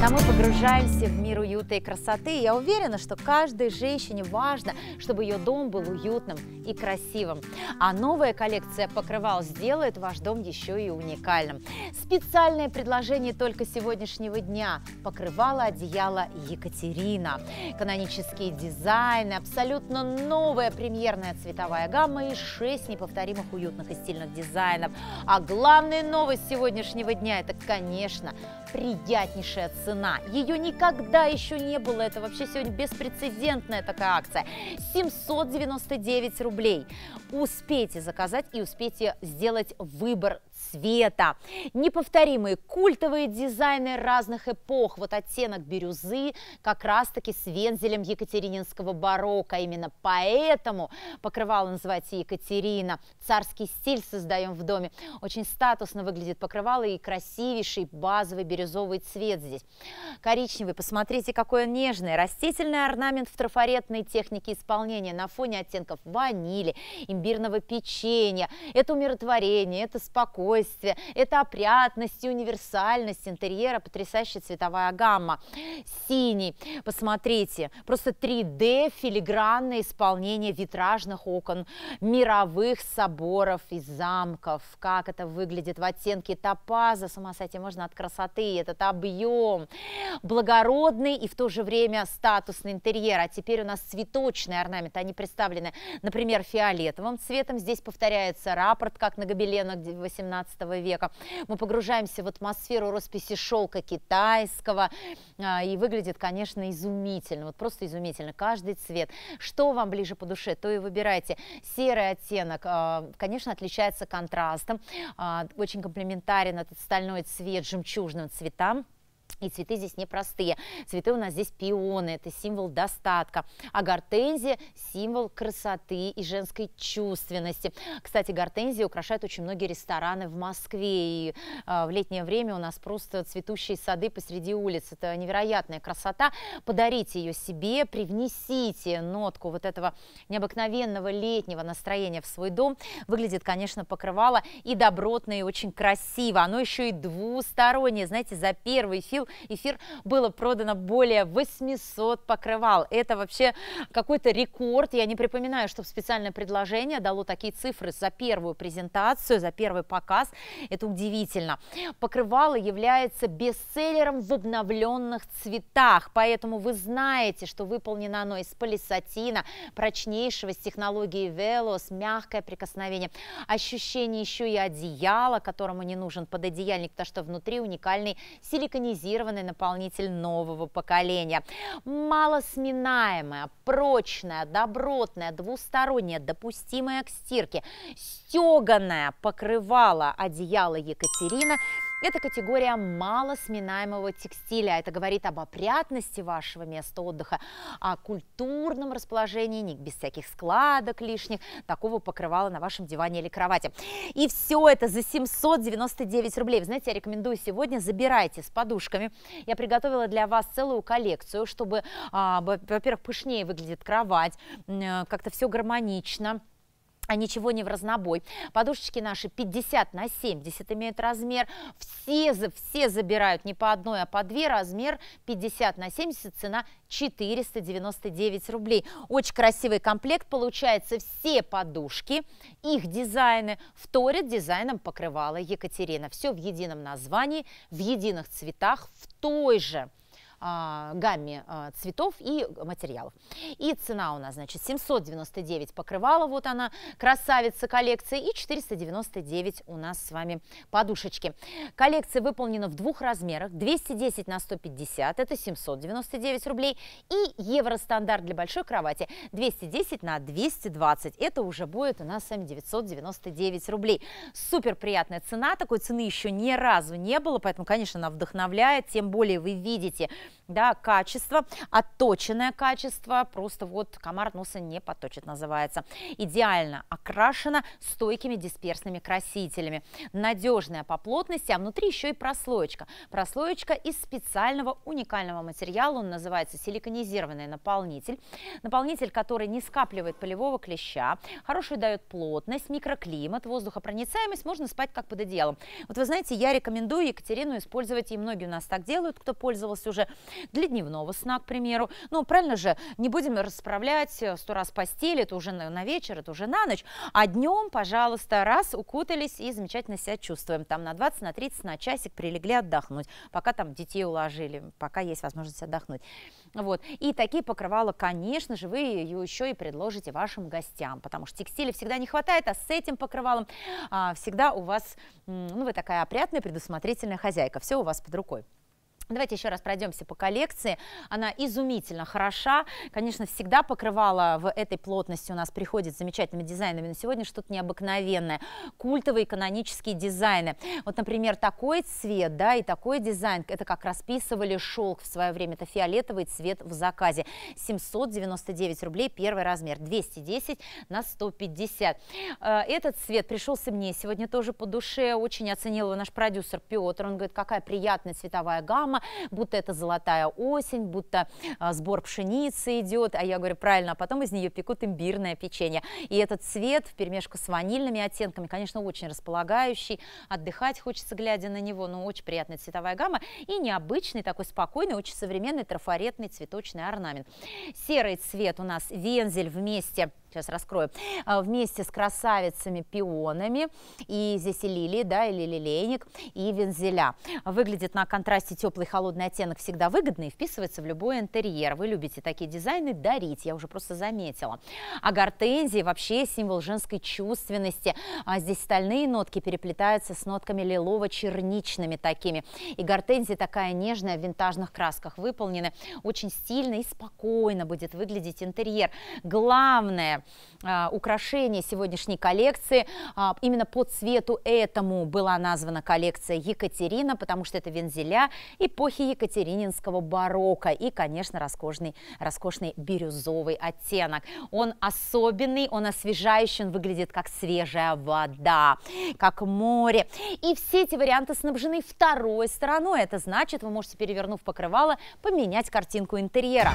Когда мы погружаемся в мир уюта и красоты, я уверена, что каждой женщине важно, чтобы ее дом был уютным и красивым. А новая коллекция покрывал сделает ваш дом еще и уникальным. Специальное предложение только сегодняшнего дня. Покрывало одеяло Екатерина. Канонические дизайны, абсолютно новая премьерная цветовая гамма и 6 неповторимых уютных и стильных дизайнов. А главная новость сегодняшнего дня – это, конечно, приятнейшая цена цена. Ее никогда еще не было. Это вообще сегодня беспрецедентная такая акция. 799 рублей. Успейте заказать и успейте сделать выбор цвета. Неповторимые культовые дизайны разных эпох. Вот оттенок бирюзы как раз-таки с вензелем екатерининского барокко. А именно поэтому покрывало называется Екатерина. Царский стиль создаем в доме. Очень статусно выглядит покрывало и красивейший базовый бирюзовый цвет здесь. Коричневый, посмотрите, какой он нежный. Растительный орнамент в трафаретной технике исполнения на фоне оттенков ванили, имбирного печенья. Это умиротворение, это спокойствие, это опрятность и универсальность интерьера, потрясающая цветовая гамма. Синий, посмотрите, просто 3D филигранное исполнение витражных окон, мировых соборов и замков. Как это выглядит в оттенке топаза, с ума сойти можно от красоты, этот объем. Благородный и в то же время статусный интерьер. А теперь у нас цветочные орнаменты. Они представлены, например, фиолетовым цветом. Здесь повторяется рапорт, как на гобеленах 18 века. Мы погружаемся в атмосферу росписи шелка китайского. А, и выглядит, конечно, изумительно. Вот просто изумительно. Каждый цвет. Что вам ближе по душе, то и выбирайте. Серый оттенок, а, конечно, отличается контрастом. А, очень комплиментарен этот стальной цвет жемчужным цветам. И цветы здесь непростые. Цветы у нас здесь пионы, это символ достатка. А гортензия – символ красоты и женской чувственности. Кстати, гортензии украшают очень многие рестораны в Москве. И э, в летнее время у нас просто цветущие сады посреди улиц. Это невероятная красота. Подарите ее себе, привнесите нотку вот этого необыкновенного летнего настроения в свой дом. Выглядит, конечно, покрывало и добротно, и очень красиво. Оно еще и двустороннее. Знаете, за первый эфир запустил эфир, было продано более 800 покрывал. Это вообще какой-то рекорд. Я не припоминаю, что специальное предложение дало такие цифры за первую презентацию, за первый показ. Это удивительно. Покрывало является бестселлером в обновленных цветах, поэтому вы знаете, что выполнено оно из полисатина, прочнейшего с технологией Velos, мягкое прикосновение. Ощущение еще и одеяла, которому не нужен пододеяльник, потому что внутри уникальный силиконизированный специализированный наполнитель нового поколения. Малосминаемая, прочная, добротная, двусторонняя, допустимая к стирке, стеганая покрывала одеяло Екатерина – это категория малосминаемого текстиля. Это говорит об опрятности вашего места отдыха, о культурном расположении, не без всяких складок лишних, такого покрывала на вашем диване или кровати. И все это за 799 рублей. Вы знаете, я рекомендую сегодня забирайте с подушками. Я приготовила для вас целую коллекцию, чтобы, а, во-первых, пышнее выглядит кровать, э, как-то все гармонично а ничего не в разнобой. Подушечки наши 50 на 70 имеют размер. Все, все забирают не по одной, а по две. Размер 50 на 70, цена 499 рублей. Очень красивый комплект. Получается все подушки, их дизайны вторят дизайном покрывала Екатерина. Все в едином названии, в единых цветах, в той же а, гамме а, цветов и материалов. И цена у нас, значит, 799 покрывала, вот она, красавица коллекции, и 499 у нас с вами подушечки. Коллекция выполнена в двух размерах, 210 на 150, это 799 рублей, и евростандарт для большой кровати 210 на 220, это уже будет у нас с вами 999 рублей. Супер приятная цена, такой цены еще ни разу не было, поэтому, конечно, она вдохновляет, тем более вы видите, да, качество, отточенное качество, просто вот комар носа не поточит, называется. Идеально окрашено стойкими дисперсными красителями. Надежная по плотности, а внутри еще и прослоечка. Прослоечка из специального уникального материала, он называется силиконизированный наполнитель. Наполнитель, который не скапливает полевого клеща, хорошую дает плотность, микроклимат, воздухопроницаемость, можно спать как под одеялом. Вот вы знаете, я рекомендую Екатерину использовать, и многие у нас так делают, кто пользовался уже для дневного сна, к примеру. Ну, правильно же, не будем расправлять э, сто раз постели, это уже на, вечер, это уже на ночь, а днем, пожалуйста, раз укутались и замечательно себя чувствуем. Там на 20, на 30, на часик прилегли отдохнуть, пока там детей уложили, пока есть возможность отдохнуть. Вот. И такие покрывала, конечно же, вы ее еще и предложите вашим гостям, потому что текстиля всегда не хватает, а с этим покрывалом а, всегда у вас, ну, вы такая опрятная, предусмотрительная хозяйка, все у вас под рукой. Давайте еще раз пройдемся по коллекции. Она изумительно хороша. Конечно, всегда покрывала в этой плотности у нас приходит с замечательными дизайнами, но сегодня что-то необыкновенное. Культовые канонические дизайны. Вот, например, такой цвет, да, и такой дизайн. Это как расписывали шелк в свое время. Это фиолетовый цвет в заказе. 799 рублей первый размер. 210 на 150. Э, этот цвет пришелся мне сегодня тоже по душе. Очень оценил его наш продюсер Петр. Он говорит, какая приятная цветовая гамма дома, будто это золотая осень, будто а, сбор пшеницы идет, а я говорю, правильно, а потом из нее пекут имбирное печенье. И этот цвет в перемешку с ванильными оттенками, конечно, очень располагающий, отдыхать хочется, глядя на него, но очень приятная цветовая гамма и необычный такой спокойный, очень современный трафаретный цветочный орнамент. Серый цвет у нас вензель вместе сейчас раскрою, а, вместе с красавицами-пионами, и здесь и лилии, да, или лилейник, и вензеля. Выглядит на контрасте теплый холодный оттенок всегда выгодно и вписывается в любой интерьер. Вы любите такие дизайны, дарите, я уже просто заметила. А гортензии вообще символ женской чувственности. А здесь стальные нотки переплетаются с нотками лилово-черничными такими. И гортензия такая нежная, в винтажных красках выполнены. Очень стильно и спокойно будет выглядеть интерьер. Главное, лучшее а, украшение сегодняшней коллекции. А, именно по цвету этому была названа коллекция Екатерина, потому что это вензеля эпохи екатерининского барокко и, конечно, роскошный, роскошный бирюзовый оттенок. Он особенный, он освежающий, он выглядит как свежая вода, как море. И все эти варианты снабжены второй стороной. Это значит, вы можете, перевернув покрывало, поменять картинку интерьера.